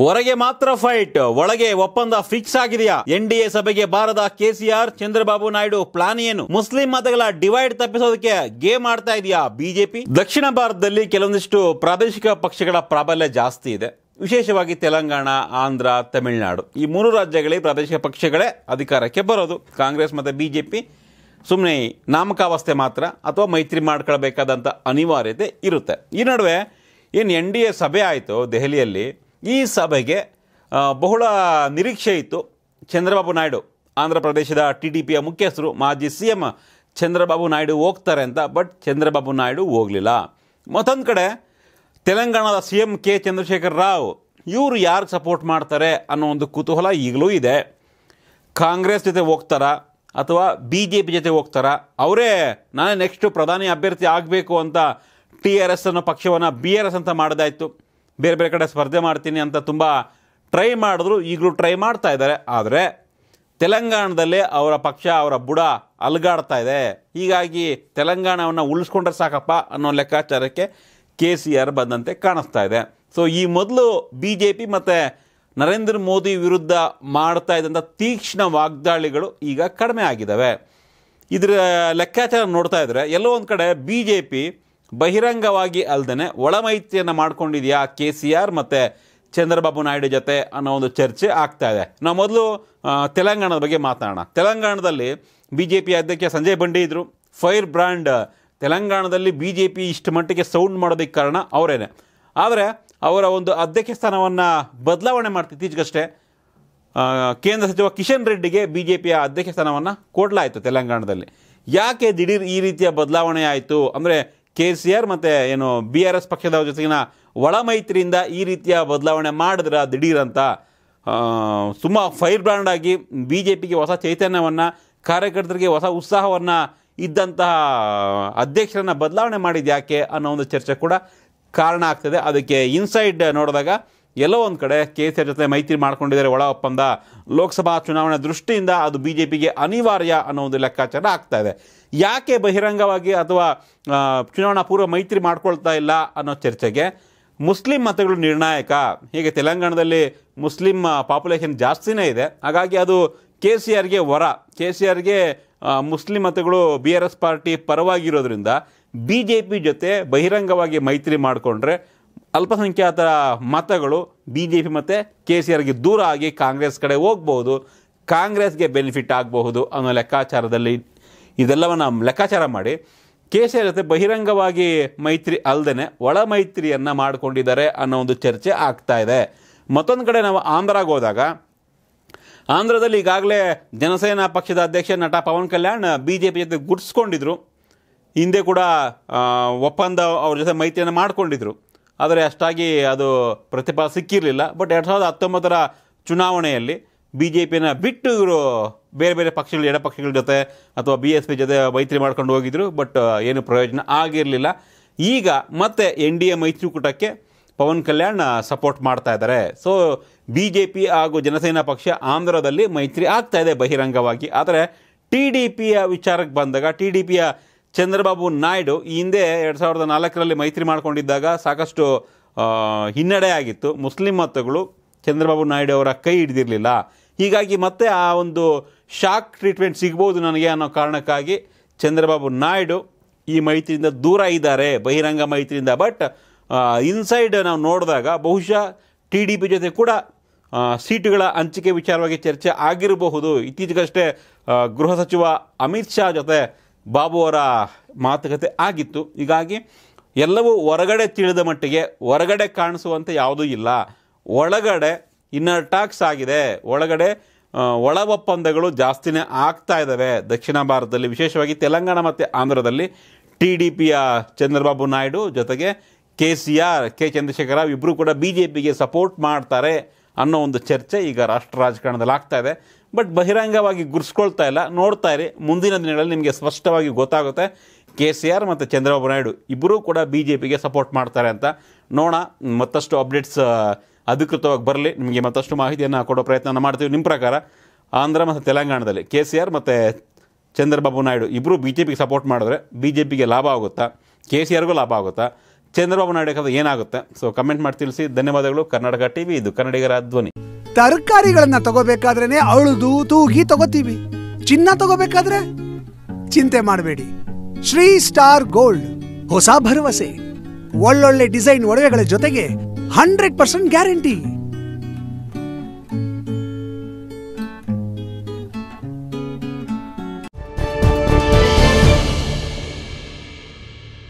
ಹೊರಗೆ ಮಾತ್ರ ಫೈಟ್ ಒಳಗೆ ಒಪ್ಪಂದ ಫಿಕ್ಸ್ ಆಗಿದೆಯಾ ಎನ್ ಡಿ ಎ ಸಭೆಗೆ ಬಾರದ ಕೆಸಿಆರ್ ಚಂದ್ರಬಾಬು ನಾಯ್ಡು ಪ್ಲಾನ್ ಏನು ಮುಸ್ಲಿಂ ಮತಗಳ ಡಿವೈಡ್ ತಪ್ಪಿಸೋದಕ್ಕೆ ಗೇಮ್ ಆಡ್ತಾ ಇದೆಯಾ ಬಿಜೆಪಿ ದಕ್ಷಿಣ ಭಾರತದಲ್ಲಿ ಕೆಲವೊಂದಿಷ್ಟು ಪ್ರಾದೇಶಿಕ ಪಕ್ಷಗಳ ಪ್ರಾಬಲ್ಯ ಜಾಸ್ತಿ ಇದೆ ವಿಶೇಷವಾಗಿ ತೆಲಂಗಾಣ ಆಂಧ್ರ ತಮಿಳುನಾಡು ಈ ಮೂರು ರಾಜ್ಯಗಳಲ್ಲಿ ಪ್ರಾದೇಶಿಕ ಪಕ್ಷಗಳೇ ಅಧಿಕಾರಕ್ಕೆ ಬರೋದು ಕಾಂಗ್ರೆಸ್ ಮತ್ತು ಬಿಜೆಪಿ ಸುಮ್ಮನೆ ನಾಮಕಾವಸ್ಥೆ ಮಾತ್ರ ಅಥವಾ ಮೈತ್ರಿ ಮಾಡ್ಕೊಳ್ಬೇಕಾದಂಥ ಅನಿವಾರ್ಯತೆ ಇರುತ್ತೆ ಈ ನಡುವೆ ಏನು ಎನ್ ಡಿ ಎ ಸಭೆ ಆಯಿತು ದೆಹಲಿಯಲ್ಲಿ ಈ ಸಭೆಗೆ ಬಹುಳ ನಿರೀಕ್ಷೆ ಇತ್ತು ಚಂದ್ರಬಾಬು ನಾಯ್ಡು ಆಂಧ್ರ ಪ್ರದೇಶದ ಟಿ ಡಿ ಪಿಯ ಮುಖ್ಯಸ್ಥರು ಮಾಜಿ ಸಿ ಎಂ ಚಂದ್ರಬಾಬು ನಾಯ್ಡು ಹೋಗ್ತಾರೆ ಅಂತ ಬಟ್ ಚಂದ್ರಬಾಬು ನಾಯ್ಡು ಹೋಗಲಿಲ್ಲ ಮತ್ತೊಂದು ಕಡೆ ತೆಲಂಗಾಣದ C M K Chandrashekar Rao ಇವರು ಯಾರಿಗೆ ಸಪೋರ್ಟ್ ಮಾಡ್ತಾರೆ ಅನ್ನೋ ಒಂದು ಕುತೂಹಲ ಈಗಲೂ ಇದೆ ಕಾಂಗ್ರೆಸ್ ಜೊತೆ ಹೋಗ್ತಾರಾ ಅಥವಾ ಬಿ ಜೆ ಪಿ ಜೊತೆ ಹೋಗ್ತಾರಾ ಅವರೇ ನಾನೇ ನೆಕ್ಸ್ಟು ಪ್ರಧಾನಿ ಅಭ್ಯರ್ಥಿ ಆಗಬೇಕು ಅಂತ ಟಿ ಆರ್ ಎಸ್ ಅನ್ನೋ ಪಕ್ಷವನ್ನು ಬಿ ಆರ್ ಎಸ್ ಅಂತ ಮಾಡೋದಾಯಿತು ಬೇರೆ ಬೇರೆ ಕಡೆ ಸ್ಪರ್ಧೆ ಮಾಡ್ತೀನಿ ಅಂತ ತುಂಬ ಟ್ರೈ ಮಾಡಿದ್ರು ಈಗಲೂ ಟ್ರೈ ಮಾಡ್ತಾ ಇದ್ದಾರೆ ಆದರೆ ತೆಲಂಗಾಣದಲ್ಲೇ ಅವರ ಪಕ್ಷ ಅವರ ಬುಡ ಅಲ್ಗಾಡ್ತಾ ಇದೆ ಹೀಗಾಗಿ ತೆಲಂಗಾಣವನ್ನು ಉಳಿಸ್ಕೊಂಡ್ರೆ ಸಾಕಪ್ಪ ಅನ್ನೋ ಲೆಕ್ಕಾಚಾರಕ್ಕೆ ಕೆ ಸಿ ಆರ್ ಬಂದಂತೆ ಕಾಣಿಸ್ತಾ ಇದೆ ಸೊ ಈ ಮೊದಲು ಬಿ ಜೆ ಪಿ ಮತ್ತು ನರೇಂದ್ರ ಮೋದಿ ವಿರುದ್ಧ ಮಾಡ್ತಾ ಇದ್ದಂಥ ತೀಕ್ಷ್ಣ ವಾಗ್ದಾಳಿಗಳು ಈಗ ಕಡಿಮೆ ಆಗಿದ್ದಾವೆ ಇದರ ಲೆಕ್ಕಾಚಾರ ನೋಡ್ತಾ ಇದ್ದರೆ ಎಲ್ಲೋ ಒಂದು ಕಡೆ ಬಿ ಜೆ ಪಿ ಬಹಿರಂಗವಾಗಿ ಅಲ್ಲದೆ ಒಳಮೈತ್ರಿಯನ್ನು ಮಾಡ್ಕೊಂಡಿದೆಯಾ ಕೆ ಸಿ ಆರ್ ಮತ್ತು ಚಂದ್ರಬಾಬು ನಾಯ್ಡು ಜೊತೆ ಅನ್ನೋ ಒಂದು ಚರ್ಚೆ ಆಗ್ತಾ ಇದೆ ನಾವು ಮೊದಲು ತೆಲಂಗಾಣದ ಬಗ್ಗೆ ಮಾತಾಡೋಣ ತೆಲಂಗಾಣದಲ್ಲಿ ಬಿ ಜೆ ಪಿ ಅಧ್ಯಕ್ಷ ಸಂಜಯ್ ಬಂಡಿ ಇದ್ದರು ಫೈರ್ ಬ್ರ್ಯಾಂಡ್ ತೆಲಂಗಾಣದಲ್ಲಿ ಬಿ ಜೆ ಪಿ ಇಷ್ಟು ಮಟ್ಟಿಗೆ ಸೌಂಡ್ ಮಾಡೋದಕ್ಕೆ ಕಾರಣ ಅವರೇನೆ ಆದರೆ ಅವರ ಒಂದು ಅಧ್ಯಕ್ಷ ಸ್ಥಾನವನ್ನು ಬದಲಾವಣೆ ಮಾಡ್ತಿ ಇತ್ತೀಚೆಗಷ್ಟೇ ಕೇಂದ್ರ ಸಚಿವ ಕಿಶನ್ ರೆಡ್ಡಿಗೆ ಬಿ ಜೆ ಪಿಯ ಅಧ್ಯಕ್ಷ ಸ್ಥಾನವನ್ನು ಕೊಡಲಾಯಿತು ತೆಲಂಗಾಣದಲ್ಲಿ ಯಾಕೆ ದಿಢೀರ್ ಈ ರೀತಿಯ ಬದಲಾವಣೆ ಆಯಿತು ಅಂದರೆ ಕೆ ಸಿ ಆರ್ ಮತ್ತು ಏನು ಬಿ ಆರ್ ಎಸ್ ಪಕ್ಷದವ್ರ ಜೊತೆಗಿನ ಒಳ ಮೈತ್ರಿಯಿಂದ ಈ ರೀತಿಯ ಬದಲಾವಣೆ ಮಾಡಿದ್ರೆ ದಿಢೀರಂತ ಸುಮ್ಮ ಫೈರ್ ಬ್ರ್ಯಾಂಡ್ ಆಗಿ ಬಿ ಜೆ ಪಿಗೆ ಹೊಸ ಚೈತನ್ಯವನ್ನು ಕಾರ್ಯಕರ್ತರಿಗೆ ಹೊಸ ಉತ್ಸಾಹವನ್ನು ಇದ್ದಂತಹ ಅಧ್ಯಕ್ಷರನ್ನು ಬದಲಾವಣೆ ಮಾಡಿದ್ಯಾಕೆ ಅನ್ನೋ ಒಂದು ಚರ್ಚೆ ಕೂಡ ಕಾರಣ ಆಗ್ತದೆ ಅದಕ್ಕೆ ಇನ್ಸೈಡ್ ನೋಡಿದಾಗ ಎಲ್ಲೋ ಒಂದು ಕಡೆ ಕೆ ಸಿ ಆರ್ ಜೊತೆ ಮೈತ್ರಿ ಮಾಡ್ಕೊಂಡಿದ್ದಾರೆ ಒಳ ಒಪ್ಪಂದ ಲೋಕಸಭಾ ಚುನಾವಣೆ ದೃಷ್ಟಿಯಿಂದ ಅದು ಬಿ ಜೆ ಪಿಗೆ ಅನಿವಾರ್ಯ ಅನ್ನೋ ಒಂದು ಲೆಕ್ಕಾಚಾರ ಆಗ್ತಾ ಇದೆ ಯಾಕೆ ಬಹಿರಂಗವಾಗಿ ಅಥವಾ ಚುನಾವಣಾ ಪೂರ್ವ ಮೈತ್ರಿ ಮಾಡ್ಕೊಳ್ತಾ ಇಲ್ಲ ಅನ್ನೋ ಚರ್ಚೆಗೆ ಮುಸ್ಲಿಂ ಮತಗಳು ನಿರ್ಣಾಯಕ ಹೀಗೆ ತೆಲಂಗಾಣದಲ್ಲಿ ಮುಸ್ಲಿಂ ಪಾಪ್ಯುಲೇಷನ್ ಜಾಸ್ತಿನೇ ಇದೆ ಹಾಗಾಗಿ ಅದು ಕೆ ಸಿ ಆರ್ಗೆ ವರ ಕೆ ಸಿ ಆರ್ಗೆ ಮುಸ್ಲಿಂ ಮತಗಳು ಬಿ ಆರ್ ಎಸ್ ಪಾರ್ಟಿ ಪರವಾಗಿರೋದ್ರಿಂದ ಬಿ ಜೆ ಪಿ ಜೊತೆ ಬಹಿರಂಗವಾಗಿ ಮೈತ್ರಿ ಮಾಡಿಕೊಂಡ್ರೆ ಅಲ್ಪಸಂಖ್ಯಾತರ ಮತಗಳು ಬಿ ಜೆ ಪಿ ಮತ್ತು ಕೆ ಸಿ ಆರ್ಗೆ ದೂರ ಆಗಿ ಕಾಂಗ್ರೆಸ್ ಕಡೆ ಹೋಗ್ಬೋದು ಕಾಂಗ್ರೆಸ್ಗೆ ಬೆನಿಫಿಟ್ ಆಗಬಹುದು ಅನ್ನೋ ಲೆಕ್ಕಾಚಾರದಲ್ಲಿ ಇದೆಲ್ಲವನ್ನು ಲೆಕ್ಕಾಚಾರ ಮಾಡಿ ಕೆ ಸಿ ಆರ್ ಜೊತೆ ಬಹಿರಂಗವಾಗಿ ಮೈತ್ರಿ ಅಲ್ಲದೆ ಒಳ ಮೈತ್ರಿಯನ್ನು ಮಾಡಿಕೊಂಡಿದ್ದಾರೆ ಅನ್ನೋ ಒಂದು ಚರ್ಚೆ ಆಗ್ತಾ ಇದೆ ಮತ್ತೊಂದು ಕಡೆ ನಾವು ಆಂಧ್ರಗೆ ಹೋದಾಗ ಆಂಧ್ರದಲ್ಲಿ ಈಗಾಗಲೇ ಜನಸೇನಾ ಪಕ್ಷದ ಅಧ್ಯಕ್ಷ ನಟ Pavan Kalyan B J P ಜೊತೆ ಗುಡ್ಸ್ಕೊಂಡಿದ್ರು ಹಿಂದೆ ಕೂಡ ಒಪ್ಪಂದ ಅವ್ರ ಜೊತೆ ಮೈತ್ರಿಯನ್ನು ಮಾಡಿಕೊಂಡಿದ್ರು ಆದರೆ ಅಷ್ಟಾಗಿ ಅದು ಪ್ರತಿಫಲ ಸಿಕ್ಕಿರಲಿಲ್ಲ ಬಟ್ ಎರಡು ಸಾವಿರದ ಹತ್ತೊಂಬತ್ತರ ಚುನಾವಣೆಯಲ್ಲಿ ಬಿ ಜೆ ಪಿನ ಬಿಟ್ಟು ಇವರು ಬೇರೆ ಬೇರೆ ಪಕ್ಷಗಳ ಜೊತೆ ಅಥವಾ ಬಿ ಎಸ್ ಪಿ ಜೊತೆ ಮೈತ್ರಿ ಮಾಡ್ಕೊಂಡು ಹೋಗಿದ್ರು ಬಟ್ ಏನು ಪ್ರಯೋಜನ ಆಗಿರಲಿಲ್ಲ ಈಗ ಮತ್ತೆ ಎನ್ ಡಿ ಎ ಮೈತ್ರಿಕೂಟಕ್ಕೆ ಪವನ್ ಕಲ್ಯಾಣ್ ಸಪೋರ್ಟ್ ಮಾಡ್ತಾ ಇದ್ದಾರೆ ಸೊ ಬಿ ಜೆ ಪಿ ಹಾಗೂ ಜನಸೇನಾ ಪಕ್ಷ ಆಂಧ್ರದಲ್ಲಿ ಮೈತ್ರಿ ಆಗ್ತಾ ಇದೆ ಬಹಿರಂಗವಾಗಿ ಆದರೆ ಟಿ ಡಿ ಪಿಯ ವಿಚಾರಕ್ಕೆ ಬಂದಾಗ ಟಿ ಡಿ ಪಿಯ ಚಂದ್ರಬಾಬು ನಾಯ್ಡು ಈ ಹಿಂದೆ ಎರಡು ಸಾವಿರದ ನಾಲ್ಕರಲ್ಲಿ ಮೈತ್ರಿ ಮಾಡಿಕೊಂಡಿದ್ದಾಗ ಸಾಕಷ್ಟು ಹಿನ್ನಡೆ ಆಗಿತ್ತು ಮುಸ್ಲಿಂ ಮತಗಳು ಚಂದ್ರಬಾಬು ನಾಯ್ಡು ಅವರ ಕೈ ಹಿಡಿದಿರಲಿಲ್ಲ ಹೀಗಾಗಿ ಮತ್ತೆ ಆ ಒಂದು ಶಾಕ್ ಟ್ರೀಟ್ಮೆಂಟ್ ಸಿಗ್ಬೋದು ನನಗೆ ಅನ್ನೋ ಕಾರಣಕ್ಕಾಗಿ ಚಂದ್ರಬಾಬು ನಾಯ್ಡು ಈ ಮೈತ್ರಿಯಿಂದ ದೂರ ಇದ್ದಾರೆ ಬಹಿರಂಗ ಮೈತ್ರಿಯಿಂದ ಬಟ್ ಇನ್ಸೈಡ್ ನಾವು ನೋಡಿದಾಗ ಬಹುಶಃ ಟಿ ಡಿ ಪಿ ಜೊತೆ ಕೂಡ ಸೀಟುಗಳ ಹಂಚಿಕೆ ವಿಚಾರವಾಗಿ ಚರ್ಚೆ ಆಗಿರಬಹುದು ಇತ್ತೀಚೆಗಷ್ಟೇ ಗೃಹ ಸಚಿವ ಅಮಿತ್ ಶಾ ಜೊತೆ ಬಾಬು ಅವರ ಮಾತುಕತೆ ಆಗಿತ್ತು ಹೀಗಾಗಿ ಎಲ್ಲವೂ ಹೊರಗಡೆ ತಿಳಿದ ಮಟ್ಟಿಗೆ ಹೊರಗಡೆ ಕಾಣಿಸುವಂಥ ಯಾವುದೂ ಇಲ್ಲ ಒಳಗಡೆ ಇನ್ನರ್ ಟಾಕ್ಸ್ ಆಗಿದೆ ಒಳಗಡೆ ಒಳ ಒಪ್ಪಂದಗಳು ಜಾಸ್ತಿನೇ ಆಗ್ತಾ ಇದ್ದಾವೆ ದಕ್ಷಿಣ ಭಾರತದಲ್ಲಿ ವಿಶೇಷವಾಗಿ ತೆಲಂಗಾಣ ಮತ್ತು ಆಂಧ್ರದಲ್ಲಿ ಟಿ ಡಿ ಪಿಯ ಚಂದ್ರಬಾಬು ನಾಯ್ಡು ಜೊತೆಗೆ K C R K Chandrashekara ಇಬ್ಬರೂ ಕೂಡ ಬಿ ಜೆ ಪಿಗೆ ಸಪೋರ್ಟ್ ಮಾಡ್ತಾರೆ ಅನ್ನೋ ಒಂದು ಚರ್ಚೆ ಈಗ ರಾಷ್ಟ್ರ ರಾಜಕಾರಣದಲ್ಲಿ ಆಗ್ತಾ ಇದೆ ಬಟ್ ಬಹಿರಂಗವಾಗಿ ಗುರ್ಸ್ಕೊಳ್ತಾ ಇಲ್ಲ ನೋಡ್ತಾ ಇರಿ ಮುಂದಿನ ದಿನಗಳಲ್ಲಿ ನಿಮಗೆ ಸ್ಪಷ್ಟವಾಗಿ ಗೊತ್ತಾಗುತ್ತೆ ಕೆ ಸಿ ಆರ್ ಮತ್ತು ಚಂದ್ರಬಾಬು ನಾಯ್ಡು ಇಬ್ಬರೂ ಕೂಡ ಬಿ ಜೆ ಪಿಗೆ ಸಪೋರ್ಟ್ ಮಾಡ್ತಾರೆ ಅಂತ ನೋಡೋಣ ಮತ್ತಷ್ಟು ಅಪ್ಡೇಟ್ಸ್ ಅಧಿಕೃತವಾಗಿ ಬರಲಿ ನಿಮಗೆ ಮತ್ತಷ್ಟು ಮಾಹಿತಿಯನ್ನು ಕೊಡೋ ಪ್ರಯತ್ನ ಮಾಡ್ತೀವಿ ನಿಮ್ಮ ಪ್ರಕಾರ ಆಂಧ್ರ ಮತ್ತು ತೆಲಂಗಾಣದಲ್ಲಿ ಕೆ ಸಿ ಆರ್ ಮತ್ತು ಚಂದ್ರಬಾಬು ನಾಯ್ಡು ಇಬ್ಬರು ಬಿ ಜೆ ಪಿಗೆ ಸಪೋರ್ಟ್ ಮಾಡಿದ್ರೆ ಬಿ ಜೆ ಪಿಗೆ ಲಾಭ ಆಗುತ್ತಾ ಕೆ ಸಿ ಆರ್ಗೂ ಲಾಭ ಆಗುತ್ತಾ ಚಂದ್ರಬಾಬು ನಾಯ್ಡು ಏನಾಗುತ್ತೆ ಸೊ ಕಮೆಂಟ್ ಮಾಡಿ ತಿಳಿಸಿ ಧನ್ಯವಾದಗಳು ಕರ್ನಾಟಕ ಟಿವಿ ಇದು ಕನ್ನಡಿಗರ ಧ್ವನಿ ತರಕಾರಿಗಳನ್ನ ತಗೋಬೇಕಾದ್ರೇನೆ ಅಳುದು ತೂಗಿ ತಗೋತೀವಿ ಚಿನ್ನ ತಗೋಬೇಕಾದ್ರೆ ಚಿಂತೆ ಮಾಡಬೇಡಿ ಶ್ರೀ ಸ್ಟಾರ್ ಗೋಲ್ಡ್ ಹೊಸ ಭರವಸೆ ಒಳ್ಳೊಳ್ಳೆ ಡಿಸೈನ್ ಒಡವೆಗಳ ಜೊತೆಗೆ ಹಂಡ್ರೆಡ್ ಪರ್ಸೆಂಟ್ ಗ್ಯಾರಂಟಿ